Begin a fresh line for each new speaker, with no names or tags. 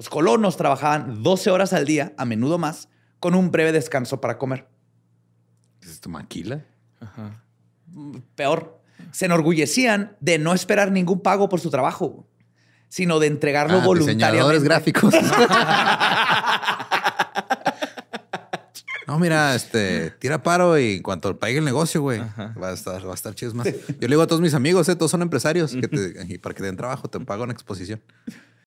Los colonos trabajaban 12 horas al día, a menudo más, con un breve descanso para comer. ¿Es tu maquila? Peor. Se enorgullecían de no esperar ningún pago por su trabajo, sino de entregarlo ah, voluntariamente. gráficos.
No, mira, este, tira paro y en cuanto pague el negocio, güey, va a estar, chido más. Yo le digo a todos mis amigos, eh, todos son empresarios, y para que te den trabajo, te pago una exposición.